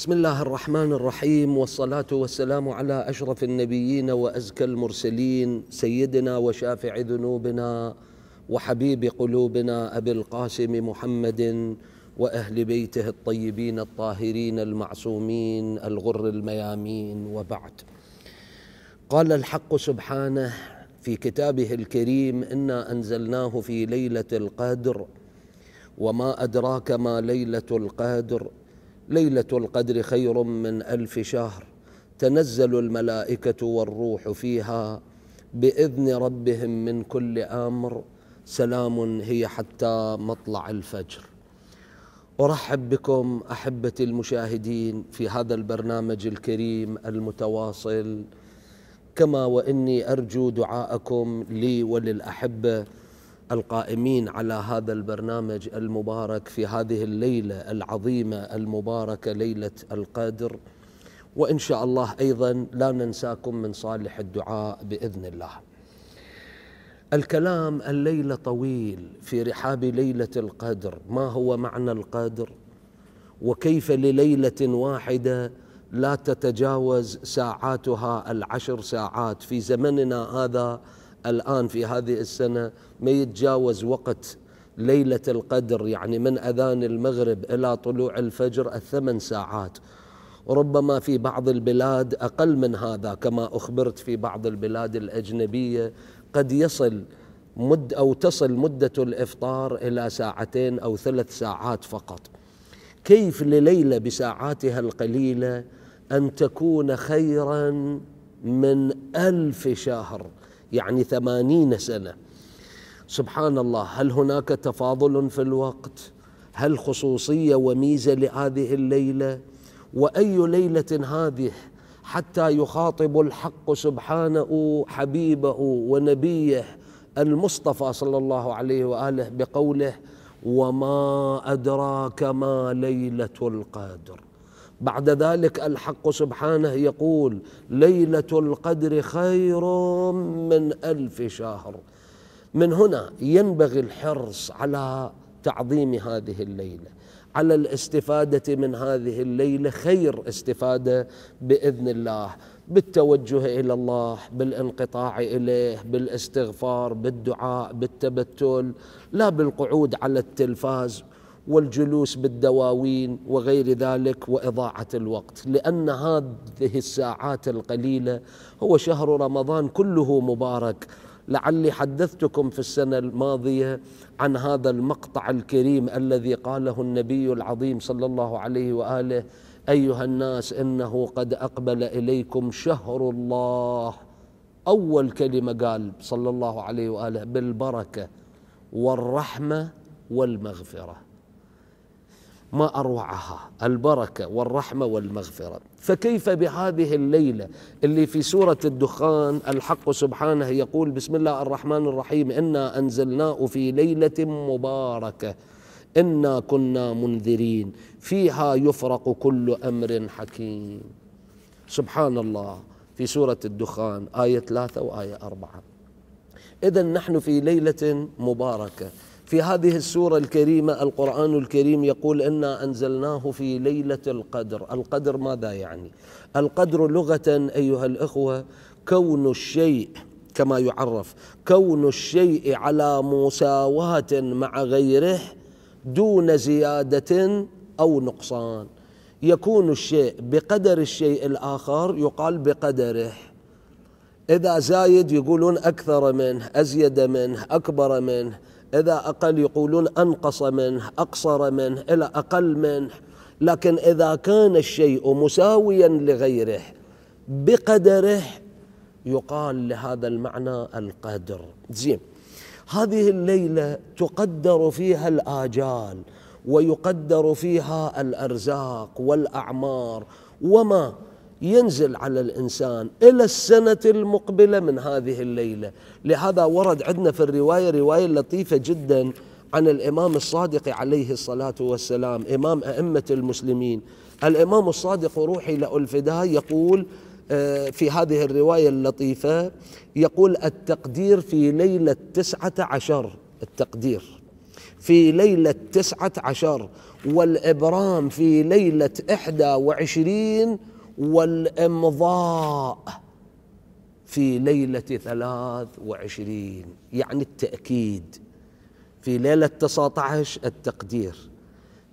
بسم الله الرحمن الرحيم والصلاة والسلام على أشرف النبيين وأزكى المرسلين سيدنا وشافع ذنوبنا وحبيب قلوبنا أبي القاسم محمد وأهل بيته الطيبين الطاهرين المعصومين الغر الميامين وبعد قال الحق سبحانه في كتابه الكريم إنا أنزلناه في ليلة القدر وما أدراك ما ليلة القدر ليلة القدر خير من ألف شهر تنزل الملائكة والروح فيها بإذن ربهم من كل أمر سلام هي حتى مطلع الفجر أرحب بكم أحبتي المشاهدين في هذا البرنامج الكريم المتواصل كما وإني أرجو دعاءكم لي وللأحبة القائمين على هذا البرنامج المبارك في هذه الليله العظيمه المباركه ليله القدر وان شاء الله ايضا لا ننساكم من صالح الدعاء باذن الله. الكلام الليله طويل في رحاب ليله القدر، ما هو معنى القدر؟ وكيف لليله واحده لا تتجاوز ساعاتها العشر ساعات في زمننا هذا الآن في هذه السنة ما يتجاوز وقت ليلة القدر يعني من أذان المغرب إلى طلوع الفجر الثمان ساعات ربما في بعض البلاد أقل من هذا كما أخبرت في بعض البلاد الأجنبية قد يصل مد أو تصل مدة الإفطار إلى ساعتين أو ثلاث ساعات فقط كيف لليلة بساعاتها القليلة أن تكون خيرا من ألف شهر يعني ثمانين سنة سبحان الله هل هناك تفاضل في الوقت هل خصوصية وميزة لهذه الليلة وأي ليلة هذه حتى يخاطب الحق سبحانه حبيبه ونبيه المصطفى صلى الله عليه وآله بقوله وما أدراك ما ليلة القدر بعد ذلك الحق سبحانه يقول ليله القدر خير من الف شهر من هنا ينبغي الحرص على تعظيم هذه الليله على الاستفاده من هذه الليله خير استفاده باذن الله بالتوجه الى الله بالانقطاع اليه بالاستغفار بالدعاء بالتبتل لا بالقعود على التلفاز والجلوس بالدواوين وغير ذلك واضاعه الوقت لان هذه الساعات القليله هو شهر رمضان كله مبارك لعلي حدثتكم في السنه الماضيه عن هذا المقطع الكريم الذي قاله النبي العظيم صلى الله عليه واله ايها الناس انه قد اقبل اليكم شهر الله اول كلمه قال صلى الله عليه واله بالبركه والرحمه والمغفره ما اروعها البركه والرحمه والمغفره فكيف بهذه الليله اللي في سوره الدخان الحق سبحانه يقول بسم الله الرحمن الرحيم انا انزلناه في ليله مباركه انا كنا منذرين فيها يفرق كل امر حكيم سبحان الله في سوره الدخان ايه ثلاثه وايه اربعه اذا نحن في ليله مباركه في هذه السورة الكريمة القرآن الكريم يقول إنا أنزلناه في ليلة القدر القدر ماذا يعني؟ القدر لغة أيها الأخوة كون الشيء كما يعرف كون الشيء على مساواة مع غيره دون زيادة أو نقصان يكون الشيء بقدر الشيء الآخر يقال بقدره إذا زايد يقولون أكثر منه أزيد منه أكبر منه إذا أقل يقولون أنقص منه أقصر منه إلى أقل منه لكن إذا كان الشيء مساويا لغيره بقدره يقال لهذا المعنى القدر زين هذه الليلة تقدر فيها الآجال ويقدر فيها الأرزاق والأعمار وما ينزل على الإنسان إلى السنة المقبلة من هذه الليلة لهذا ورد عندنا في الرواية رواية لطيفة جدا عن الإمام الصادق عليه الصلاة والسلام إمام أئمة المسلمين الإمام الصادق روحي له يقول آه، في هذه الرواية اللطيفة يقول التقدير في ليلة تسعة عشر التقدير في ليلة تسعة عشر والإبرام في ليلة إحدى وعشرين والإمضاء في ليلة ثلاث وعشرين يعني التأكيد في ليلة 19 التقدير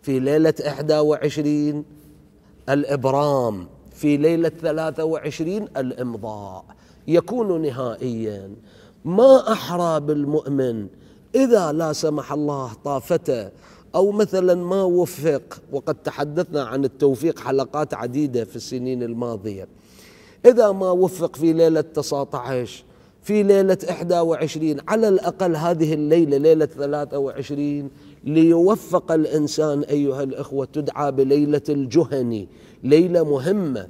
في ليلة 21 الإبرام في ليلة 23 الإمضاء يكون نهائيا ما أحرى بالمؤمن إذا لا سمح الله طافته أو مثلا ما وفق وقد تحدثنا عن التوفيق حلقات عديدة في السنين الماضية إذا ما وفق في ليلة 19 في ليلة 21 على الأقل هذه الليلة ليلة 23 ليوفق الإنسان أيها الإخوة تدعى بليلة الجهني ليلة مهمة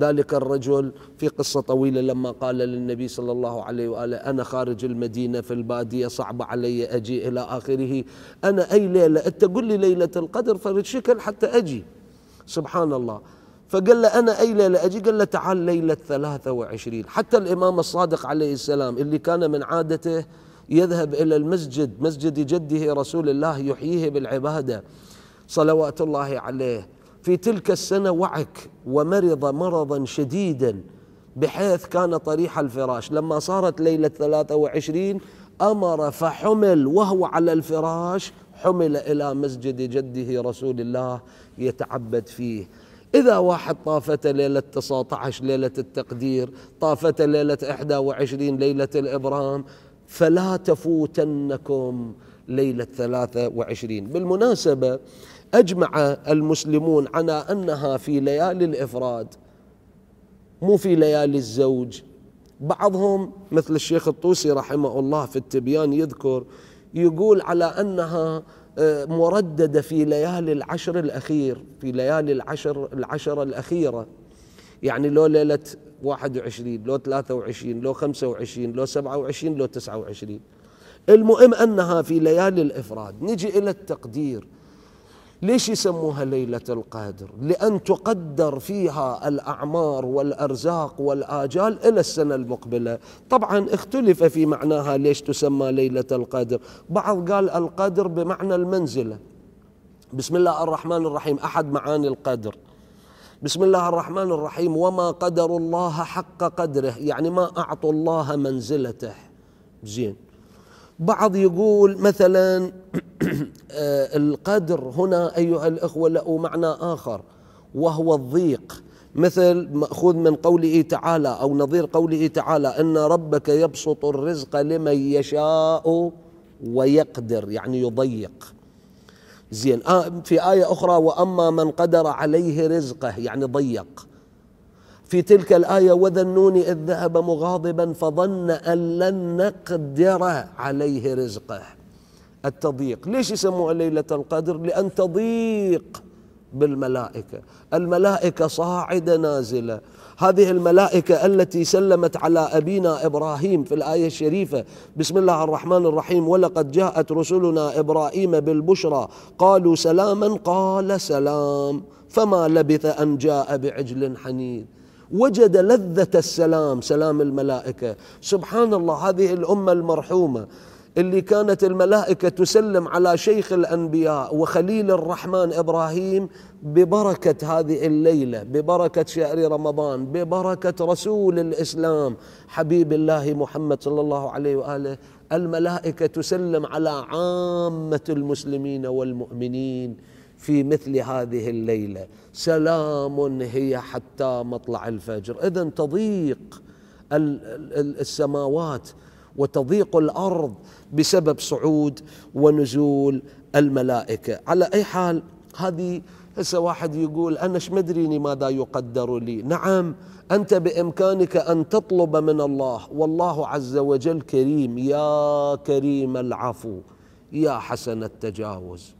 ذلك الرجل في قصة طويلة لما قال للنبي صلى الله عليه وآله أنا خارج المدينة في البادية صعب علي أجي إلى آخره أنا أي ليلة أنت قل لي ليلة القدر فشكل حتى أجي سبحان الله فقال له أنا أي ليلة أجي قال له تعال ليلة ثلاثة وعشرين حتى الإمام الصادق عليه السلام اللي كان من عادته يذهب إلى المسجد مسجد جده رسول الله يحييه بالعبادة صلوات الله عليه في تلك السنة وعك ومرض مرضا شديدا بحيث كان طريح الفراش لما صارت ليلة 23 أمر فحمل وهو على الفراش حمل إلى مسجد جده رسول الله يتعبد فيه إذا واحد طافته ليلة 19 ليلة التقدير طافته ليلة 21 ليلة الإبرام فلا تفوتنكم ليلة 23 بالمناسبة أجمع المسلمون على أنها في ليالي الإفراد مو في ليالي الزوج بعضهم مثل الشيخ الطوسي رحمه الله في التبيان يذكر يقول على أنها آه، مرددة في ليالي العشر الأخير في ليالي العشر العشرة الأخيرة يعني لو ليلة 21 لو 23 لو 25 لو 27 لو 29 المهم أنها في ليالي الإفراد نجي إلى التقدير ليش يسموها ليلة القدر لأن تقدر فيها الأعمار والأرزاق والآجال إلى السنة المقبلة طبعا اختلف في معناها ليش تسمى ليلة القدر بعض قال القدر بمعنى المنزلة بسم الله الرحمن الرحيم أحد معاني القدر بسم الله الرحمن الرحيم وما قدر الله حق قدره يعني ما أعطوا الله منزلته زين بعض يقول مثلا آه، القدر هنا ايها الاخوه له معنى اخر وهو الضيق مثل ماخوذ من قوله إيه تعالى او نظير قوله إيه تعالى ان ربك يبسط الرزق لمن يشاء ويقدر يعني يضيق زين آه في ايه اخرى واما من قدر عليه رزقه يعني ضيق في تلك الآية وذنون إذ ذهب مغاضبا فظن أن لن نقدر عليه رزقه التضييق ليش يسموها ليلة القدر لأن تضيق بالملائكة الملائكة صاعدة نازلة هذه الملائكة التي سلمت على أبينا إبراهيم في الآية الشريفة بسم الله الرحمن الرحيم ولقد جاءت رسلنا إبراهيم بالبشرى قالوا سلاما قال سلام فما لبث أن جاء بعجل حنيد وجد لذة السلام سلام الملائكة سبحان الله هذه الأمة المرحومة اللي كانت الملائكة تسلم على شيخ الأنبياء وخليل الرحمن إبراهيم ببركة هذه الليلة ببركة شهر رمضان ببركة رسول الإسلام حبيب الله محمد صلى الله عليه وآله الملائكة تسلم على عامة المسلمين والمؤمنين في مثل هذه الليله سلام هي حتى مطلع الفجر اذا تضيق السماوات وتضيق الارض بسبب صعود ونزول الملائكه على اي حال هذه هسه واحد يقول انا ايش مدريني ماذا يقدر لي نعم انت بامكانك ان تطلب من الله والله عز وجل كريم يا كريم العفو يا حسن التجاوز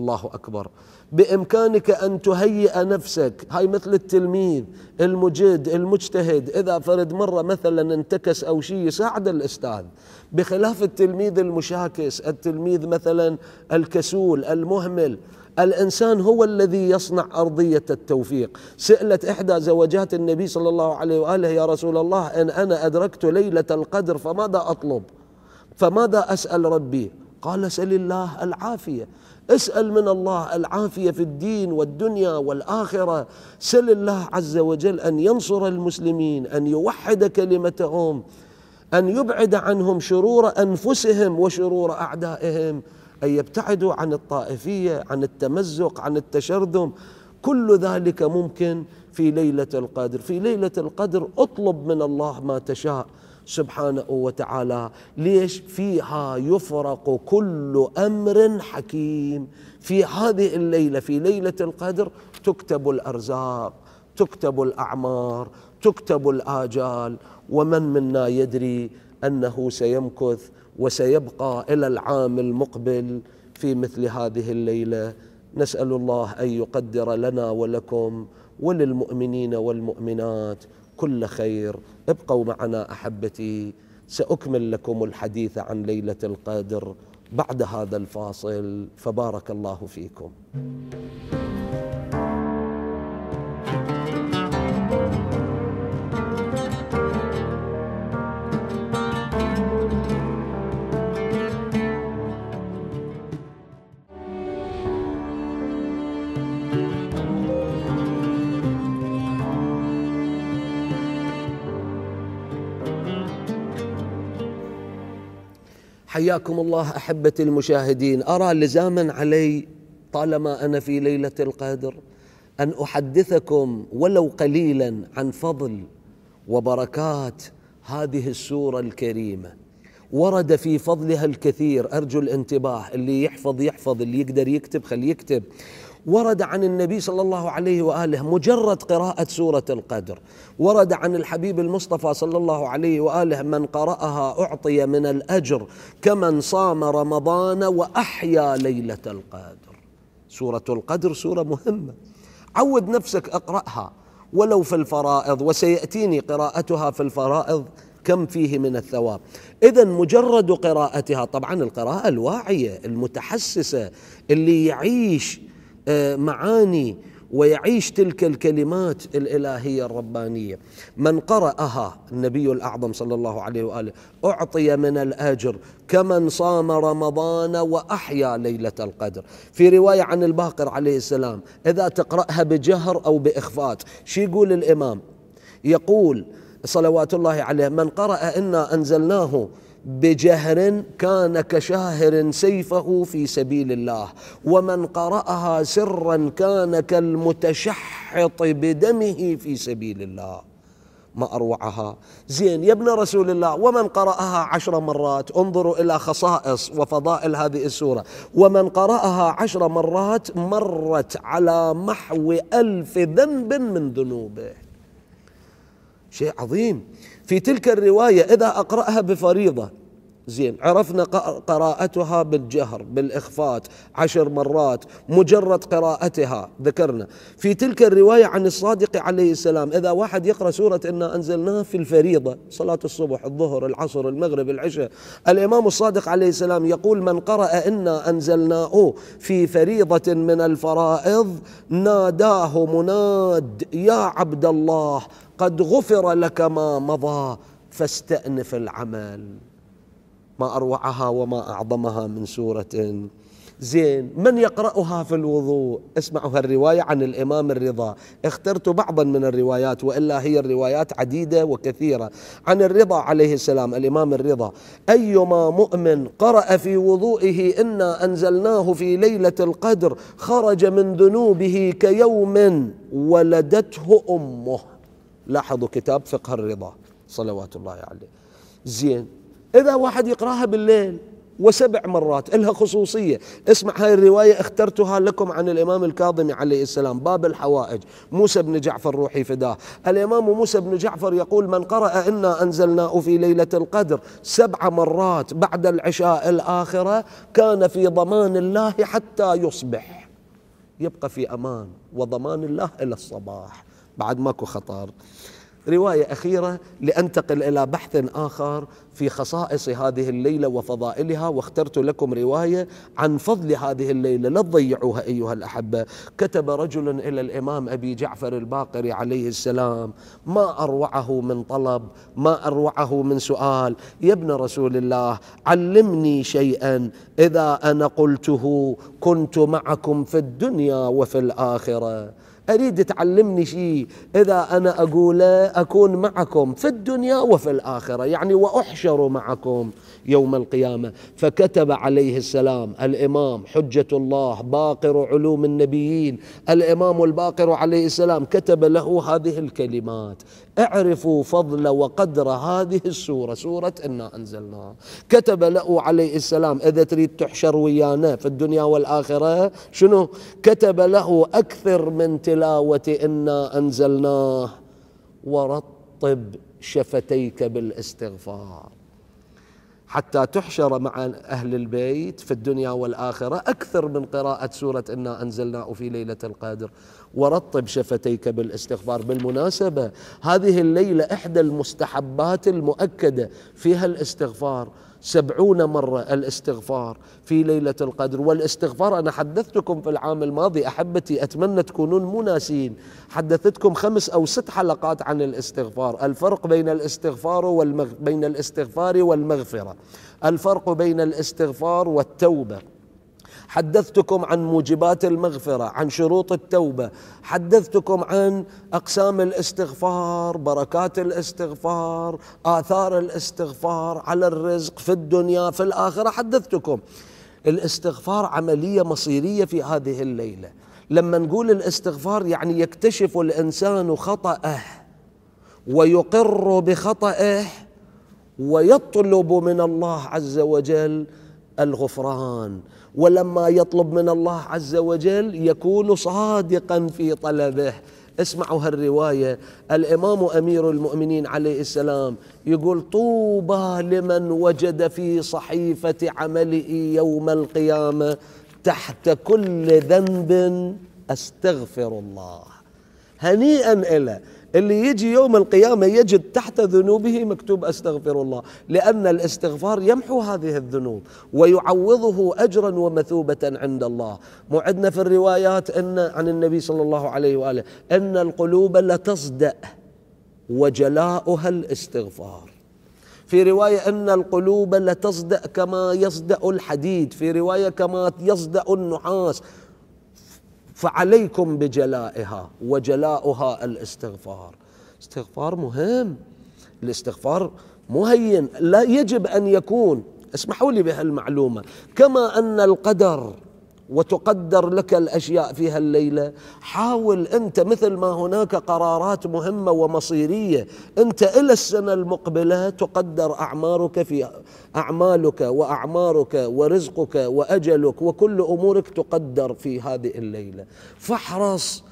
الله أكبر بإمكانك أن تهيئ نفسك هاي مثل التلميذ المجد المجتهد إذا فرد مرة مثلا انتكس أو شيء يساعد الأستاذ بخلاف التلميذ المشاكس التلميذ مثلا الكسول المهمل الإنسان هو الذي يصنع أرضية التوفيق سئلت إحدى زوجات النبي صلى الله عليه وآله يا رسول الله إن أنا أدركت ليلة القدر فماذا أطلب فماذا أسأل ربي قال سل الله العافية اسأل من الله العافية في الدين والدنيا والآخرة سل الله عز وجل أن ينصر المسلمين أن يوحد كلمتهم أن يبعد عنهم شرور أنفسهم وشرور أعدائهم أن يبتعدوا عن الطائفية عن التمزق عن التشرذم كل ذلك ممكن في ليلة القدر في ليلة القدر اطلب من الله ما تشاء سبحانه وتعالى ليش فيها يفرق كل امر حكيم في هذه الليله في ليله القدر تكتب الارزاق تكتب الاعمار تكتب الاجال ومن منا يدري انه سيمكث وسيبقى الى العام المقبل في مثل هذه الليله نسال الله ان يقدر لنا ولكم وللمؤمنين والمؤمنات كل خير ابقوا معنا احبتي ساكمل لكم الحديث عن ليله القدر بعد هذا الفاصل فبارك الله فيكم حياكم الله احبتي المشاهدين ارى لزاما علي طالما انا في ليله القدر ان احدثكم ولو قليلا عن فضل وبركات هذه السوره الكريمه ورد في فضلها الكثير ارجو الانتباه اللي يحفظ يحفظ اللي يقدر يكتب خليه يكتب ورد عن النبي صلى الله عليه واله مجرد قراءه سوره القدر ورد عن الحبيب المصطفى صلى الله عليه واله من قراها اعطي من الاجر كمن صام رمضان واحيا ليله القدر سوره القدر سوره مهمه عود نفسك اقراها ولو في الفرائض وسياتيني قراءتها في الفرائض كم فيه من الثواب اذا مجرد قراءتها طبعا القراءه الواعيه المتحسسه اللي يعيش آه، معاني ويعيش تلك الكلمات الالهيه الربانيه من قراها النبي الاعظم صلى الله عليه واله اعطي من الاجر كمن صام رمضان واحيا ليله القدر في روايه عن الباقر عليه السلام اذا تقراها بجهر او باخفات شي يقول الامام يقول صلوات الله عليه من قرأ إنا أنزلناه بجهر كان كشاهر سيفه في سبيل الله ومن قرأها سرا كان كالمتشحط بدمه في سبيل الله ما أروعها زين يا ابن رسول الله ومن قرأها عشر مرات انظروا إلى خصائص وفضائل هذه السورة ومن قرأها عشر مرات مرت على محو ألف ذنب من ذنوبه شيء عظيم في تلك الرواية إذا أقرأها بفريضة زين عرفنا قراءتها بالجهر بالإخفات عشر مرات مجرد قراءتها ذكرنا في تلك الرواية عن الصادق عليه السلام إذا واحد يقرأ سورة إنا أنزلناها في الفريضة صلاة الصبح الظهر العصر المغرب العشاء الإمام الصادق عليه السلام يقول من قرأ إنا أنزلناه في فريضة من الفرائض ناداه مناد يا عبد الله قد غفر لك ما مضى فاستأنف العمل ما أروعها وما أعظمها من سورة زين من يقرأها في الوضوء اسمعوا هالرواية عن الإمام الرضا اخترت بعضا من الروايات وإلا هي الروايات عديدة وكثيرة عن الرضا عليه السلام الإمام الرضا أيما مؤمن قرأ في وضوئه إنا أنزلناه في ليلة القدر خرج من ذنوبه كيوم ولدته أمه لاحظوا كتاب فقه الرضا صلوات الله عليه زين إذا واحد يقراها بالليل وسبع مرات لها خصوصية اسمع هاي الرواية اخترتها لكم عن الإمام الكاظم عليه السلام باب الحوائج موسى بن جعفر روحي فداه الإمام موسى بن جعفر يقول من قرأ إنا أنزلناه في ليلة القدر سبع مرات بعد العشاء الآخرة كان في ضمان الله حتى يصبح يبقى في أمان وضمان الله إلى الصباح بعد ماكو خطر رواية أخيرة لأنتقل إلى بحث آخر في خصائص هذه الليلة وفضائلها واخترت لكم رواية عن فضل هذه الليلة لا تضيعوها أيها الأحبة كتب رجل إلى الإمام أبي جعفر الباقر عليه السلام ما أروعه من طلب ما أروعه من سؤال يا ابن رسول الله علمني شيئا إذا أنا قلته كنت معكم في الدنيا وفي الآخرة أريد تعلمني شيء إذا أنا أقول أكون معكم في الدنيا وفي الآخرة يعني وأحشر معكم يوم القيامة فكتب عليه السلام الإمام حجة الله باقر علوم النبيين الإمام الباقر عليه السلام كتب له هذه الكلمات اعرفوا فضل وقدر هذه السورة سورة إنا أنزلناها كتب له عليه السلام إذا تريد تحشر ويانا في الدنيا والآخرة شنو كتب له أكثر من تلاوة إنا أنزلناه ورطب شفتيك بالاستغفار حتى تحشر مع أهل البيت في الدنيا والآخرة أكثر من قراءة سورة إنا أنزلناه في ليلة القدر ورطب شفتيك بالاستغفار بالمناسبة هذه الليلة إحدى المستحبات المؤكدة فيها الاستغفار سبعون مرة الاستغفار في ليلة القدر والاستغفار أنا حدثتكم في العام الماضي أحبتي أتمنى تكونون مناسين حدثتكم خمس أو ست حلقات عن الاستغفار الفرق بين الاستغفار والمغ... بين الاستغفار والمغفرة الفرق بين الاستغفار والتوبة حدثتكم عن موجبات المغفره عن شروط التوبه حدثتكم عن اقسام الاستغفار بركات الاستغفار اثار الاستغفار على الرزق في الدنيا في الاخره حدثتكم الاستغفار عمليه مصيريه في هذه الليله لما نقول الاستغفار يعني يكتشف الانسان خطاه ويقر بخطاه ويطلب من الله عز وجل الغفران ولما يطلب من الله عز وجل يكون صادقا في طلبه اسمعوا هالروايه الامام امير المؤمنين عليه السلام يقول طوبى لمن وجد في صحيفه عمله يوم القيامه تحت كل ذنب استغفر الله هنيئا له اللي يجي يوم القيامة يجد تحت ذنوبه مكتوب أستغفر الله لأن الاستغفار يمحو هذه الذنوب ويعوضه أجرا ومثوبة عند الله معدنا في الروايات أن عن النبي صلى الله عليه وآله أن القلوب لتصدأ وجلاؤها الاستغفار في رواية أن القلوب لتصدأ كما يصدأ الحديد في رواية كما يصدأ النحاس فعليكم بجلائها وجلاؤها الاستغفار استغفار مهم الاستغفار مهين لا يجب ان يكون اسمحوا لي بهالمعلومه كما ان القدر وتقدر لك الاشياء فيها الليله حاول انت مثل ما هناك قرارات مهمه ومصيريه انت الى السنه المقبله تقدر اعمارك في اعمالك واعمارك ورزقك واجلك وكل امورك تقدر في هذه الليله فاحرص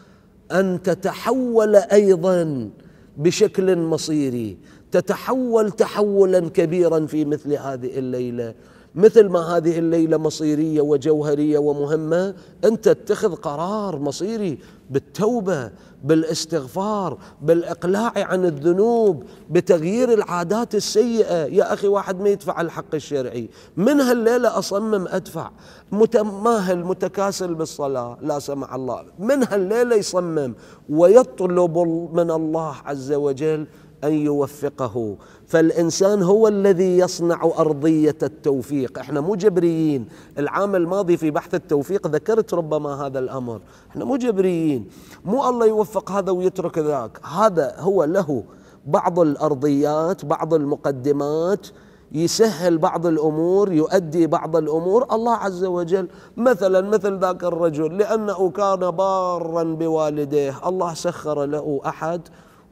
ان تتحول ايضا بشكل مصيري تتحول تحولا كبيرا في مثل هذه الليله مثل ما هذه الليلة مصيرية وجوهرية ومهمة أنت اتخذ قرار مصيري بالتوبة بالاستغفار بالإقلاع عن الذنوب بتغيير العادات السيئة يا أخي واحد ما يدفع الحق الشرعي من هالليلة أصمم أدفع متماهل متكاسل بالصلاة لا سمح الله من هالليلة يصمم ويطلب من الله عز وجل أن يوفقه فالإنسان هو الذي يصنع أرضية التوفيق إحنا مو جبريين العام الماضي في بحث التوفيق ذكرت ربما هذا الأمر إحنا مو جبريين مو الله يوفق هذا ويترك ذاك هذا هو له بعض الأرضيات بعض المقدمات يسهل بعض الامور يؤدي بعض الامور الله عز وجل مثلا مثل ذاك الرجل لانه كان بارا بوالديه الله سخر له احد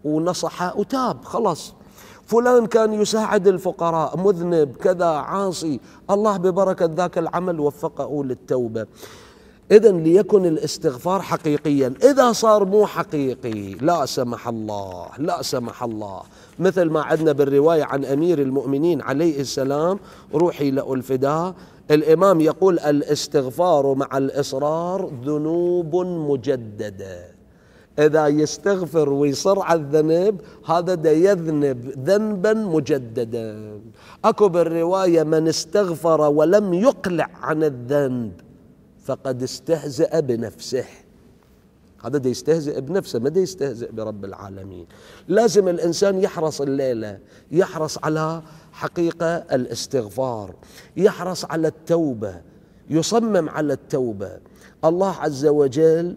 ونصح وتاب خلاص فلان كان يساعد الفقراء مذنب كذا عاصي الله ببركة ذاك العمل وفقه للتوبة إذا ليكن الاستغفار حقيقيا إذا صار مو حقيقي لا سمح الله لا سمح الله مثل ما عدنا بالرواية عن أمير المؤمنين عليه السلام روحي لألفداه الإمام يقول الاستغفار مع الإصرار ذنوب مجددة إذا يستغفر ويصر على الذنب هذا دا يذنب ذنبا مجددا أكو بالرواية من استغفر ولم يقلع عن الذنب فقد استهزأ بنفسه هذا دا يستهزئ بنفسه ما دا يستهزئ برب العالمين لازم الإنسان يحرص الليلة يحرص على حقيقة الاستغفار يحرص على التوبة يصمم على التوبة الله عز وجل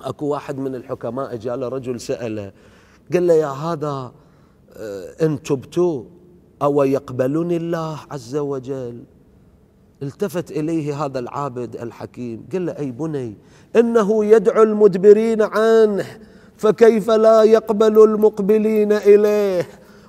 اكو واحد من الحكماء له رجل ساله قال له يا هذا آه، ان تبتوا او يقبلني الله عز وجل التفت اليه هذا العابد الحكيم قال له اي بني انه يدعو المدبرين عنه فكيف لا يقبل المقبلين اليه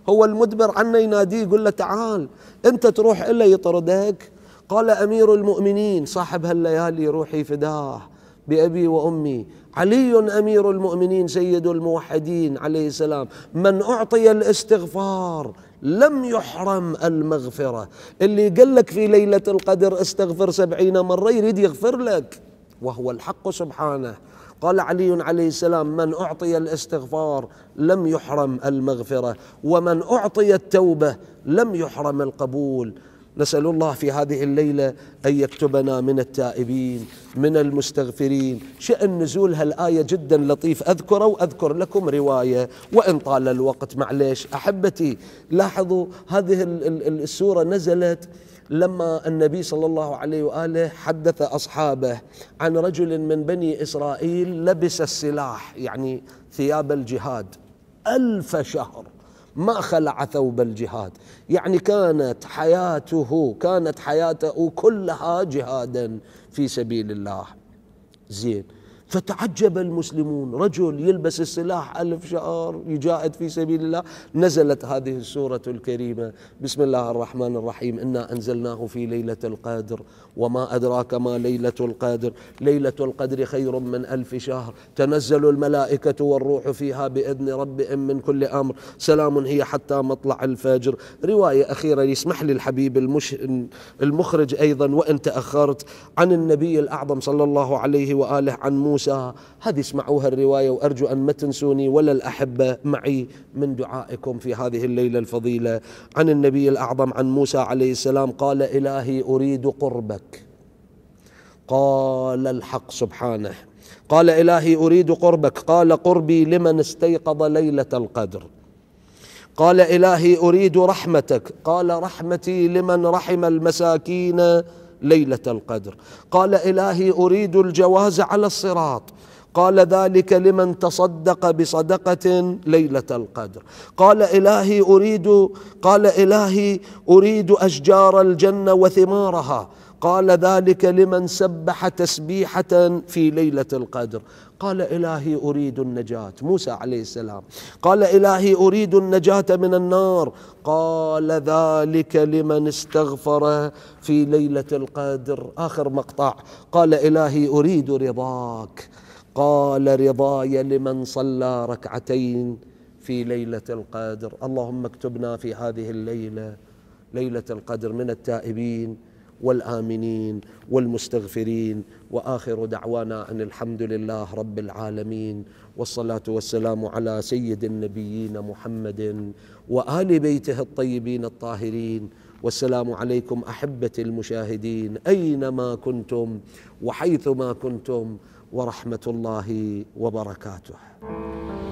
هو المدبر عنه يناديه يقول له تعال انت تروح الا يطردك قال امير المؤمنين صاحب هالليالي روحي فداه بابي وامي علي امير المؤمنين سيد الموحدين عليه السلام من اعطي الاستغفار لم يحرم المغفره اللي قال لك في ليله القدر استغفر سبعين مره يريد يغفر لك وهو الحق سبحانه قال علي عليه السلام من اعطي الاستغفار لم يحرم المغفره ومن اعطي التوبه لم يحرم القبول نسأل الله في هذه الليلة أن يكتبنا من التائبين من المستغفرين شأن نزول هالآية جدا لطيف أذكر وأذكر لكم رواية وإن طال الوقت معليش أحبتي لاحظوا هذه السورة نزلت لما النبي صلى الله عليه واله حدث اصحابه عن رجل من بني اسرائيل لبس السلاح يعني ثياب الجهاد ألف شهر ما خلع ثوب الجهاد يعني كانت حياته كانت حياته كلها جهادا في سبيل الله زين فتعجب المسلمون رجل يلبس السلاح ألف شعار يجاهد في سبيل الله نزلت هذه السورة الكريمة بسم الله الرحمن الرحيم إنا أنزلناه في ليلة القدر وما أدراك ما ليلة القدر ليلة القدر خير من ألف شهر تنزل الملائكة والروح فيها بإذن ربهم من كل أمر سلام هي حتى مطلع الفجر رواية أخيرة يسمح لي الحبيب المش... المخرج أيضا وإن تأخرت عن النبي الأعظم صلى الله عليه وآله عن موسى المنشاة هذه اسمعوها الرواية وأرجو أن ما تنسوني ولا الأحبة معي من دعائكم في هذه الليلة الفضيلة عن النبي الأعظم عن موسى عليه السلام قال إلهي أريد قربك قال الحق سبحانه قال إلهي أريد قربك قال قربي لمن استيقظ ليلة القدر قال إلهي أريد رحمتك قال رحمتي لمن رحم المساكين ليلة القدر قال إلهي أريد الجواز على الصراط قال ذلك لمن تصدق بصدقة ليلة القدر قال إلهي أريد قال إلهي أريد أشجار الجنة وثمارها قال ذلك لمن سبح تسبيحة في ليلة القدر قال إلهي أريد النجاة موسى عليه السلام قال إلهي أريد النجاة من النار قال ذلك لمن استغفر في ليلة القدر آخر مقطع قال إلهي أريد رضاك قال رضاي لمن صلى ركعتين في ليلة القدر اللهم اكتبنا في هذه الليلة ليلة القدر من التائبين والآمنين والمستغفرين وآخر دعوانا أن الحمد لله رب العالمين والصلاة والسلام على سيد النبيين محمد وآل بيته الطيبين الطاهرين والسلام عليكم أحبة المشاهدين أينما كنتم وحيثما كنتم ورحمة الله وبركاته